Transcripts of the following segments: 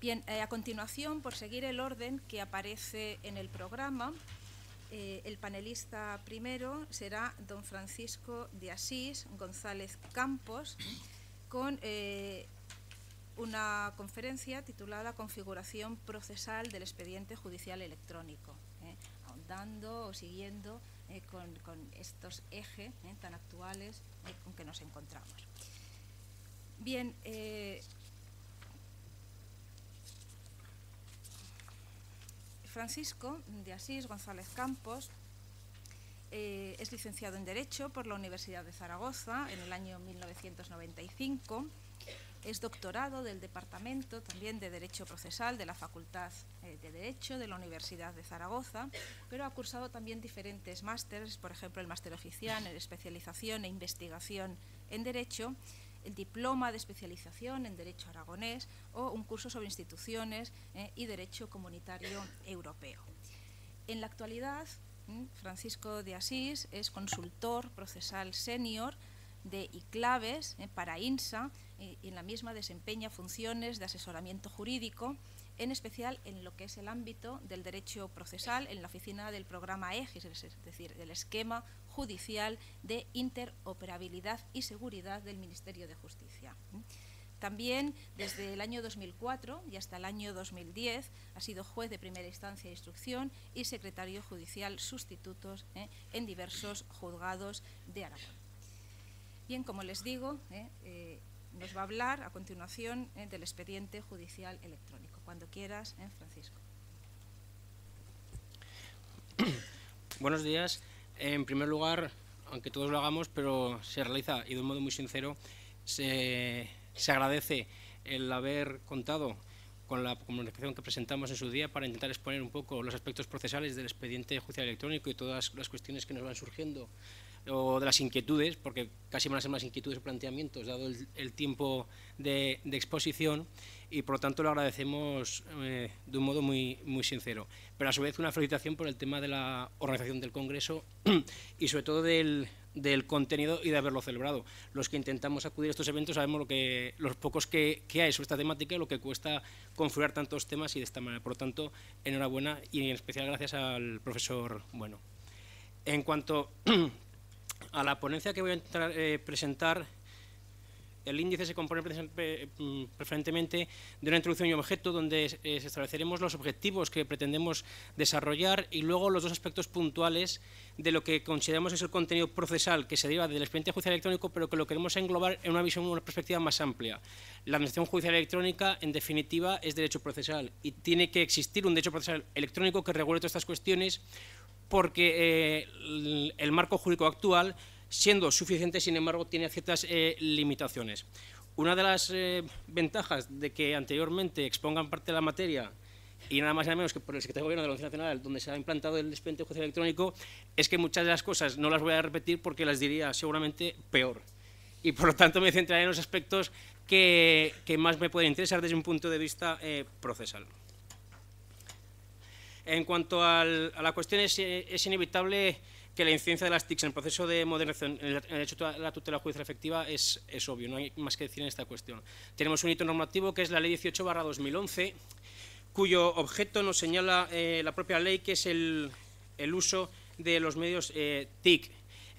Bien, eh, a continuación, por seguir el orden que aparece en el programa, eh, el panelista primero será don Francisco de Asís González Campos, con eh, una conferencia titulada Configuración procesal del expediente judicial electrónico, ahondando o siguiendo con, estos ejes tan actuales con que nos encontramos. Bien, Francisco de Asís González Campos eh, es licenciado en Derecho por la Universidad de Zaragoza en el año 1995. Es doctorado del Departamento también de Derecho Procesal de la Facultad eh, de Derecho de la Universidad de Zaragoza, pero ha cursado también diferentes másteres, por ejemplo el máster oficial en especialización e investigación en Derecho el diploma de especialización en Derecho Aragonés o un curso sobre instituciones eh, y Derecho Comunitario Europeo. En la actualidad, mm, Francisco de Asís es consultor procesal senior de ICLAVES eh, para INSA eh, y en la misma desempeña funciones de asesoramiento jurídico, en especial en lo que es el ámbito del derecho procesal, en la oficina del programa EGIS, es decir, del esquema judicial de interoperabilidad y seguridad del Ministerio de Justicia. También desde el año 2004 y hasta el año 2010 ha sido juez de primera instancia de instrucción y secretario judicial sustitutos ¿eh? en diversos juzgados de Aragón. Bien, como les digo, ¿eh? Eh, nos va a hablar a continuación eh, del expediente judicial electrónico. Cuando quieras, eh, Francisco. Buenos días. En primer lugar, aunque todos lo hagamos, pero se realiza y de un modo muy sincero, se, se agradece el haber contado con la comunicación que presentamos en su día para intentar exponer un poco los aspectos procesales del expediente judicial electrónico y todas las cuestiones que nos van surgiendo o de las inquietudes, porque casi van a ser más inquietudes o planteamientos, dado el, tiempo de, exposición, y por lo tanto lo agradecemos eh, de un modo muy, sincero. Pero a su vez una felicitación por el tema de la organización del Congreso y sobre todo del, contenido y de haberlo celebrado. Los que intentamos acudir a estos eventos sabemos lo que, los pocos que, hay sobre esta temática y lo que cuesta configurar tantos temas y de esta manera. Por lo tanto, enhorabuena y en especial gracias al profesor Bueno. En cuanto A la ponencia que voy a eh, presentar, el índice se compone mm, preferentemente de una introducción y objeto donde estableceremos los objetivos que pretendemos desarrollar y luego los dos aspectos puntuales de lo que consideramos es el contenido procesal que se deriva del expediente judicial electrónico, pero que lo queremos englobar en una visión, una perspectiva más amplia. La administración judicial electrónica, en definitiva, es derecho procesal y tiene que existir un derecho procesal electrónico que regule todas estas cuestiones porque eh, el marco jurídico actual, siendo suficiente, sin embargo, tiene ciertas eh, limitaciones. Una de las eh, ventajas de que anteriormente expongan parte de la materia y nada más y nada menos que por el secretario de Gobierno de la Unión Nacional, donde se ha implantado el expediente judicial electrónico, es que muchas de las cosas no las voy a repetir porque las diría seguramente peor. Y por lo tanto me centraré en los aspectos que más me pueden interesar desde un punto de vista procesal. En cuanto a la cuestión, es, inevitable que la incidencia de las TICs en el proceso de modernización, en el hecho de la tutela judicial efectiva, es, obvio, no hay más que decir en esta cuestión. Tenemos un hito normativo que es la Ley 18 2011, cuyo objeto nos señala eh, la propia ley, que es el, uso de los medios eh, TIC,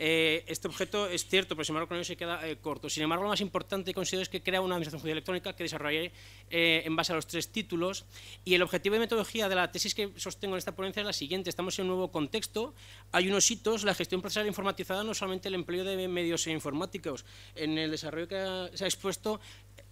eh, este objeto es cierto, pero sin embargo con ello se queda eh, corto. Sin embargo, lo más importante considero es que crea una administración judicial electrónica que desarrollé eh, en base a los tres títulos. Y el objetivo de metodología de la tesis que sostengo en esta ponencia es la siguiente. Estamos en un nuevo contexto. Hay unos hitos, la gestión procesal informatizada, no solamente el empleo de medios informáticos. En el desarrollo que se ha expuesto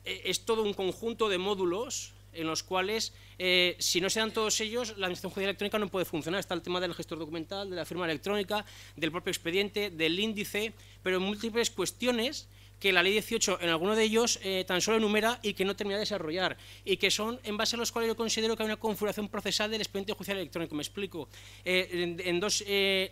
es todo un conjunto de módulos en los cuales, eh, si no se dan todos ellos, la administración judicial electrónica no puede funcionar. Está el tema del gestor documental, de la firma electrónica, del propio expediente, del índice, pero múltiples cuestiones que la ley 18 en alguno de ellos eh, tan solo enumera y que no termina de desarrollar, y que son en base a los cuales yo considero que hay una configuración procesal del expediente judicial electrónico. Me explico. Eh, en, dos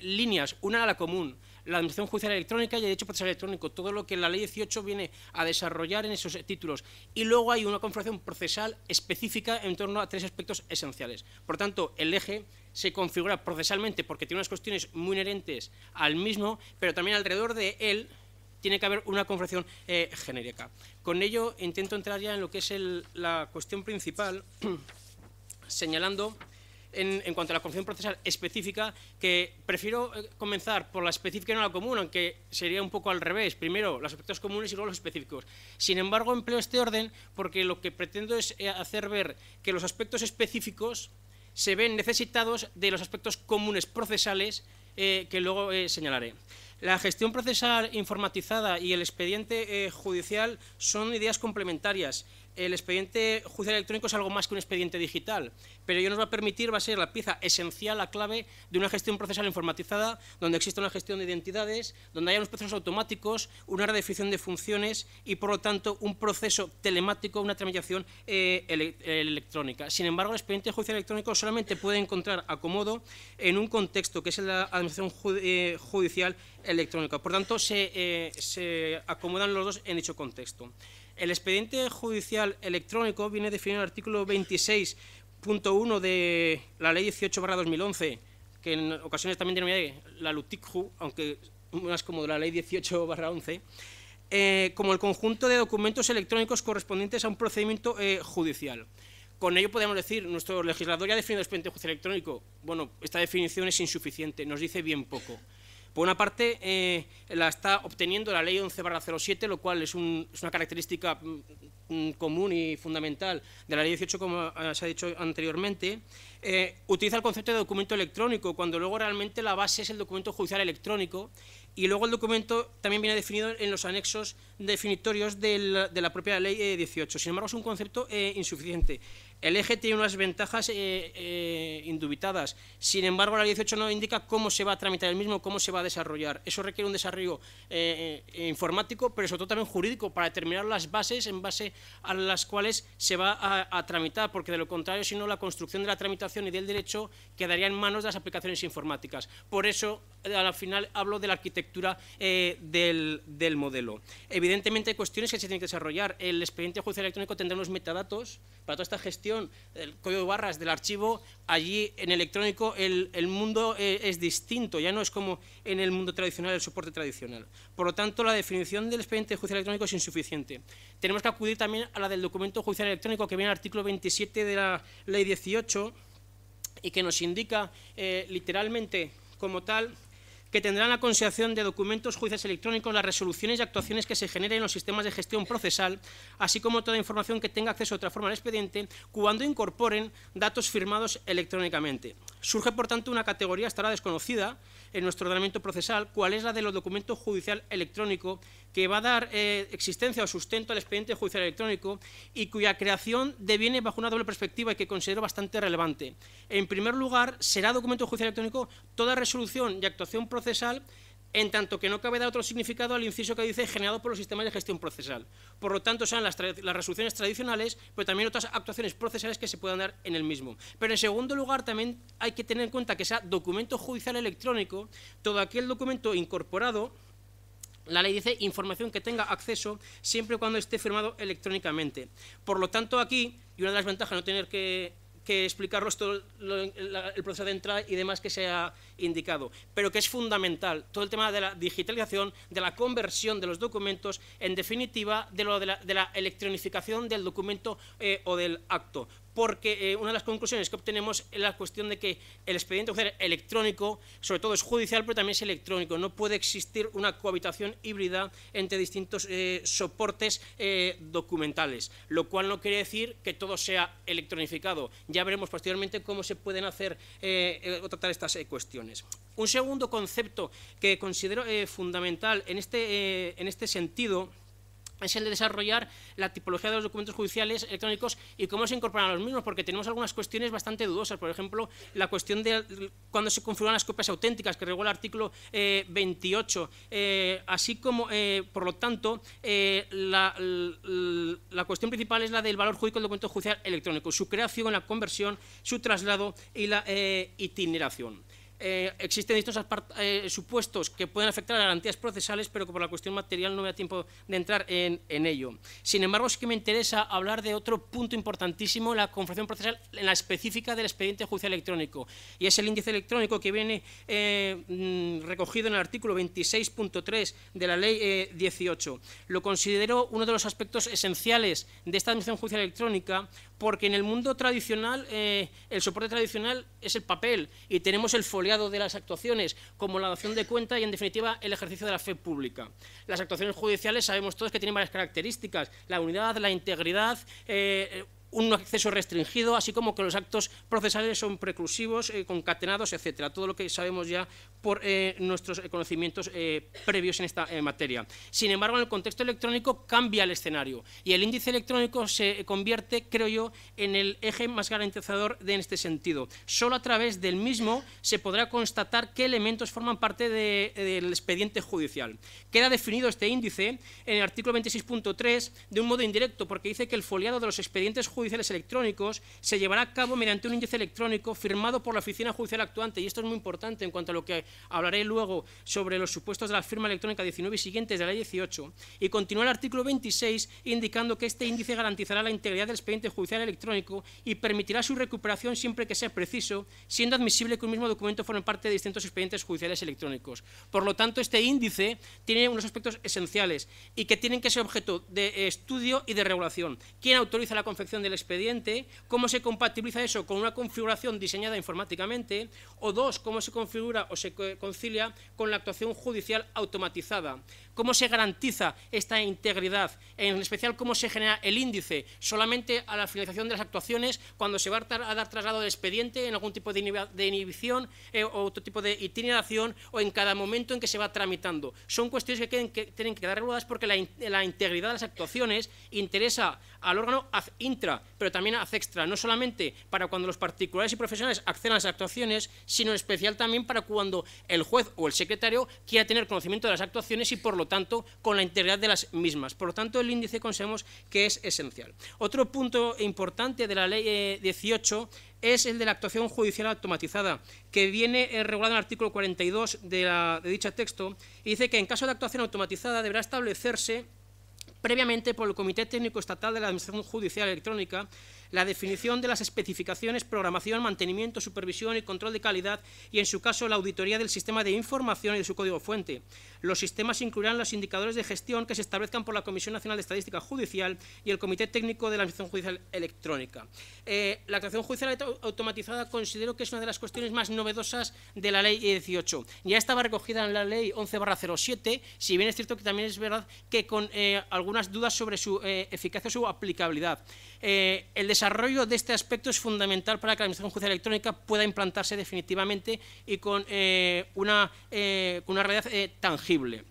líneas, una a la común, la Administración Judicial Electrónica y el Derecho Procesal Electrónico, todo lo que la Ley 18 viene a desarrollar en esos títulos. Y luego hay una configuración procesal específica en torno a tres aspectos esenciales. Por tanto, el eje se configura procesalmente porque tiene unas cuestiones muy inherentes al mismo, pero también alrededor de él tiene que haber una configuración eh, genérica. Con ello intento entrar ya en lo que es la cuestión principal, señalando en, cuanto a la procesal específica, que prefiero eh, comenzar por la específica y no la común, aunque sería un poco al revés. Primero los aspectos comunes y luego los específicos. Sin embargo, empleo este orden porque lo que pretendo es eh, hacer ver que los aspectos específicos se ven necesitados de los aspectos comunes procesales eh, que luego señalaré. La gestión procesal informatizada y el expediente judicial son ideas complementarias el expediente judicial electrónico es algo más que un expediente digital, pero ello nos va a permitir, va a ser la pieza esencial, la clave de una gestión procesal informatizada, donde exista una gestión de identidades, donde haya unos procesos automáticos, una redefinición de funciones y, por lo tanto, un proceso telemático, una tramitación eh, electrónica. Sin embargo, el expediente judicial electrónico solamente puede encontrar acomodo en un contexto que es la administración eh, judicial electrónica. Por tanto, eh, se acomodan los dos en dicho contexto. El expediente judicial electrónico viene definido en el artículo 26.1 de la Ley 18-2011, que en ocasiones también denomina la LUTICJU, aunque más como la Ley 18-11, eh, como el conjunto de documentos electrónicos correspondientes a un procedimiento eh, judicial. Con ello podemos decir, nuestro legislador ya ha definido el expediente judicial electrónico. Bueno, esta definición es insuficiente, nos dice bien poco. Por una parte, eh, la está obteniendo la Ley 11-07, lo cual es, una característica mm, mm, común y fundamental de la Ley 18, como eh, se ha dicho anteriormente. Eh, utiliza el concepto de documento electrónico, cuando luego realmente la base es el documento judicial electrónico. Y luego el documento también viene definido en los anexos definitorios de la propia Ley 18. Sin embargo, es un concepto insuficiente. El eje tiene unas ventajas eh, eh, indubitadas, sin embargo la 18 no indica cómo se va a tramitar el mismo, cómo se va a desarrollar. Eso requiere un desarrollo eh, informático, pero sobre todo también jurídico, para determinar las bases en base a las cuales se va a, tramitar, porque de lo contrario, si no, la construcción de la tramitación y del derecho quedaría en manos de las aplicaciones informáticas. Por eso, al final, hablo de la arquitectura del, modelo. Evidentemente hay cuestiones que se tienen que desarrollar. El expediente judicial electrónico tendrá unos metadatos para toda esta gestión del código de barras del archivo, allí en electrónico el, mundo eh, es, distinto, ya no es como en el mundo tradicional, el soporte tradicional. Por lo tanto, la definición del expediente judicial electrónico es insuficiente. Tenemos que acudir también a la del documento judicial electrónico que viene en el artículo 27 de la Ley 18 y que nos indica eh, literalmente como tal que tendrán la consideración de documentos, juicios electrónicos, las resoluciones y actuaciones que se generen en los sistemas de gestión procesal, así como toda información que tenga acceso de otra forma al expediente, cuando incorporen datos firmados electrónicamente. Surge, por tanto, una categoría hasta ahora desconocida en nuestro ordenamiento procesal, cuál es la de los documentos judicial electrónico que va a dar eh, existencia o sustento al expediente judicial electrónico y cuya creación deviene bajo una doble perspectiva y que considero bastante relevante. En primer lugar, será documento judicial electrónico toda resolución y actuación procesal en tanto que no cabe dar otro significado al inciso que dice generado por los sistemas de gestión procesal. Por lo tanto, sean las, las, resoluciones tradicionales, pero también otras actuaciones procesales que se puedan dar en el mismo. Pero en segundo lugar, también hay que tener en cuenta que sea documento judicial electrónico todo aquel documento incorporado la ley dice información que tenga acceso siempre y cuando esté firmado electrónicamente. Por lo tanto, aquí, y una de las ventajas no tener que, que todo el proceso de entrada y demás que se ha indicado, pero que es fundamental todo el tema de la digitalización, de la conversión de los documentos, en definitiva, de, lo de, la, de electronificación del documento eh, o del acto porque eh, una de las conclusiones que obtenemos es la cuestión de que el expediente electrónico, sobre todo es judicial, pero también es electrónico. No puede existir una cohabitación híbrida entre distintos eh, soportes eh, documentales, lo cual no quiere decir que todo sea electronificado. Ya veremos posteriormente cómo se pueden hacer o tratar estas cuestiones. Un segundo concepto que considero fundamental en este, en este sentido es el de desarrollar la tipología de los documentos judiciales electrónicos y cómo se incorporan a los mismos, porque tenemos algunas cuestiones bastante dudosas. Por ejemplo, la cuestión de cuándo se configuran las copias auténticas, que regula el artículo 28, eh, eh, así como, eh, por lo tanto, la, la, cuestión principal es la del valor jurídico del documento judicial electrónico, su creación, la conversión, su traslado y la itineración. Eh, existen distintos eh, supuestos que pueden afectar a garantías procesales, pero que por la cuestión material no me da tiempo de entrar en, ello. Sin embargo, sí que me interesa hablar de otro punto importantísimo, la confesión procesal en la específica del expediente judicial electrónico, y es el índice electrónico que viene eh, mm, recogido en el artículo 26.3 de la Ley 18. Lo considero uno de los aspectos esenciales de esta administración judicial electrónica porque en el mundo tradicional eh, el soporte tradicional es el papel y tenemos el foliado de las actuaciones, como la adopción de cuenta y, en definitiva, el ejercicio de la fe pública. Las actuaciones judiciales sabemos todos que tienen varias características, la unidad, la integridad, eh, eh, un acceso restringido, así como que los actos procesales son preclusivos, eh, concatenados, etcétera. Todo lo que sabemos ya por eh, nuestros eh, conocimientos previos en esta materia. Sin embargo, en el contexto electrónico cambia el escenario y el índice electrónico se convierte, creo yo, en el eje más garantizador de, en este sentido. Solo a través del mismo se podrá constatar qué elementos forman parte del expediente judicial. Queda definido este índice en el artículo 26.3 de un modo indirecto, porque dice que el foliado de los expedientes judiciales judiciales electrónicos se llevará a cabo mediante un índice electrónico firmado por la oficina judicial actuante. Y esto es muy importante en cuanto a lo que hablaré luego sobre los supuestos de la firma electrónica 19 y siguientes de la ley 18. Y continúa el artículo 26 indicando que este índice garantizará la integridad del expediente judicial electrónico y permitirá su recuperación siempre que sea preciso, siendo admisible que un mismo documento forme parte de distintos expedientes judiciales electrónicos. Por lo tanto, este índice tiene unos aspectos esenciales y que tienen que ser objeto de estudio y de regulación. ¿Quién autoriza la confección del expediente, cómo se compatibiliza eso con una configuración diseñada informáticamente, o dos, cómo se configura o se concilia con la actuación judicial automatizada, cómo se garantiza esta integridad, en especial cómo se genera el índice solamente a la finalización de las actuaciones cuando se va a dar traslado de expediente en algún tipo de inhibición eh, o otro tipo de itineración o en cada momento en que se va tramitando. Son cuestiones que, tienen que quedar reguladas porque la, la integridad de las actuaciones interesa al órgano intra, pero también hace extra, no solamente para cuando los particulares y profesionales accedan a las actuaciones, sino en especial también para cuando el juez o el secretario quiera tener conocimiento de las actuaciones y, por lo tanto, con la integridad de las mismas. Por lo tanto, el índice consideramos que es esencial. Otro punto importante de la Ley 18 eh, es el de la actuación judicial automatizada, que viene eh, regulado en el artículo 42 de, la, de dicho texto, y dice que en caso de actuación automatizada deberá establecerse previamente por el Comité Técnico Estatal de la Administración Judicial Electrónica la definición de las especificaciones, programación, mantenimiento, supervisión y control de calidad y, en su caso, la auditoría del sistema de información y de su código fuente. Los sistemas incluirán los indicadores de gestión que se establezcan por la Comisión Nacional de Estadística Judicial y el Comité Técnico de la Administración Judicial Electrónica. Eh, la creación judicial automatizada considero que es una de las cuestiones más novedosas de la Ley 18. Ya estaba recogida en la Ley 11-07, si bien es cierto que también es verdad que con eh, algunas dudas sobre su eh, eficacia o su aplicabilidad. el desarrollo el desarrollo de este aspecto es fundamental para que la Administración Judicial Electrónica pueda implantarse definitivamente y con eh, eh, una realidad eh, tangible.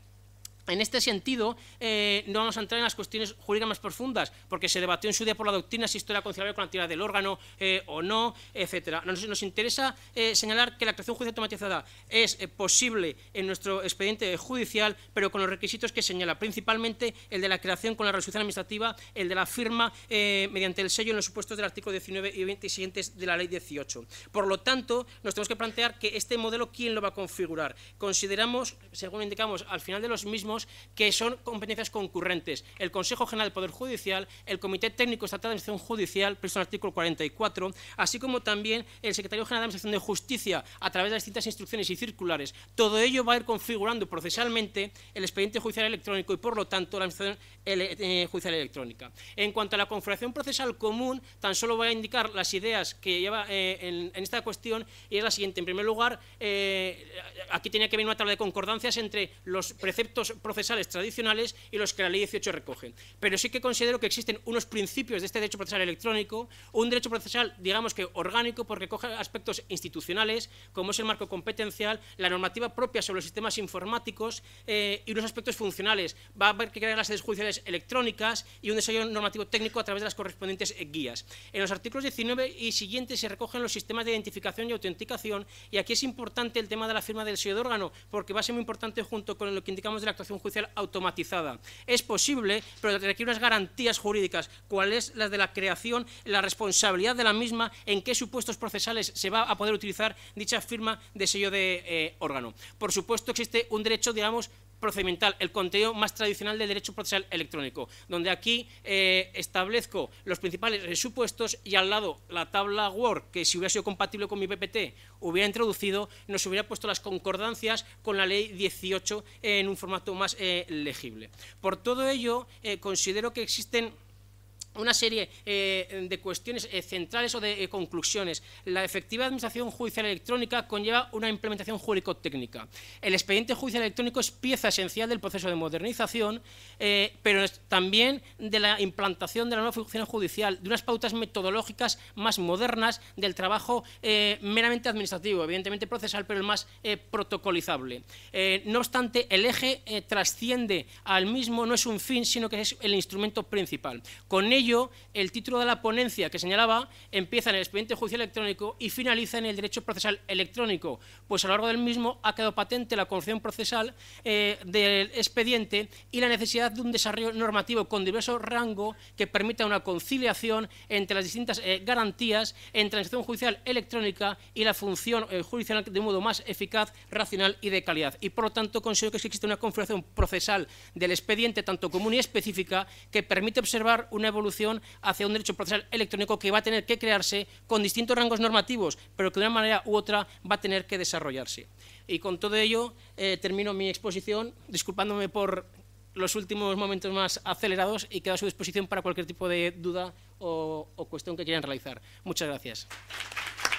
En este sentido, eh, no vamos a entrar en las cuestiones jurídicas más profundas, porque se debatió en su día por la doctrina si esto era considerable con la actividad del órgano eh, o no, etc. Nos, interesa eh, señalar que la creación judicial automatizada es posible en nuestro expediente judicial, pero con los requisitos que señala, principalmente el de la creación con la resolución administrativa, el de la firma mediante el sello en los supuestos del artículo 19 y 20 siguientes de la Ley 18. Por lo tanto, nos tenemos que plantear que este modelo, ¿quién lo va a configurar? Consideramos, según indicamos al final de los mismos, que son competencias concurrentes. El Consejo General del Poder Judicial, el Comité Técnico Estatal de Administración Judicial, preso en el artículo 44, así como también el Secretario General de Administración de Justicia, a través de distintas instrucciones y circulares. Todo ello va a ir configurando procesalmente el expediente judicial electrónico y, por lo tanto, la Administración eh, Judicial Electrónica. En cuanto a la configuración procesal común, tan solo voy a indicar las ideas que lleva eh, en, esta cuestión y es la siguiente. En primer lugar, eh, aquí tenía que venir una tabla de concordancias entre los preceptos procesales tradicionales y los que la Ley 18 recoge. Pero sí que considero que existen unos principios de este derecho procesal electrónico, un derecho procesal, digamos que orgánico, porque coge aspectos institucionales, como es el marco competencial, la normativa propia sobre los sistemas informáticos eh, y unos aspectos funcionales. Va a haber que crear las sedes judiciales electrónicas y un desarrollo normativo técnico a través de las correspondientes eh, guías. En los artículos 19 y siguientes se recogen los sistemas de identificación y autenticación, y aquí es importante el tema de la firma del sello de órgano, porque va a ser muy importante junto con lo que indicamos de la actuación judicial automatizada. Es posible, pero requiere unas garantías jurídicas, cuáles las de la creación, la responsabilidad de la misma, en qué supuestos procesales se va a poder utilizar dicha firma de sello de eh, órgano. Por supuesto, existe un derecho, digamos, procedimental, el contenido más tradicional del derecho procesal electrónico, donde aquí eh, establezco los principales supuestos y al lado la tabla Word, que si hubiera sido compatible con mi PPT, hubiera introducido, nos hubiera puesto las concordancias con la ley 18 en un formato más eh, legible. Por todo ello, eh, considero que existen una serie eh, de cuestiones eh, centrales o de eh, conclusiones. La efectiva administración judicial electrónica conlleva una implementación jurídico-técnica. El expediente judicial electrónico es pieza esencial del proceso de modernización, pero también de la implantación de la nueva función judicial, de unas pautas metodológicas más modernas del trabajo meramente administrativo, evidentemente procesal, pero el más protocolizable. no obstante, el eje trasciende al mismo, no es un fin, sino que es el instrumento principal. Con ello, ello, el título de la ponencia que señalaba empieza en el expediente judicial electrónico y finaliza en el derecho procesal electrónico, pues a lo largo del mismo ha quedado patente la construcción procesal eh, del expediente y la necesidad de un desarrollo normativo con diverso rango que permita una conciliación entre las distintas eh, garantías en transición judicial electrónica y la función eh, judicial de modo más eficaz, racional y de calidad. Y por lo tanto considero que existe una configuración procesal del expediente tanto común y específica que permite observar una evolución hacia un derecho procesal electrónico que va a tener que crearse con distintos rangos normativos, pero que de una manera u otra va a tener que desarrollarse. Y con todo ello eh, termino mi exposición, disculpándome por los últimos momentos más acelerados y quedo a su disposición para cualquier tipo de duda o, o cuestión que quieran realizar. Muchas gracias.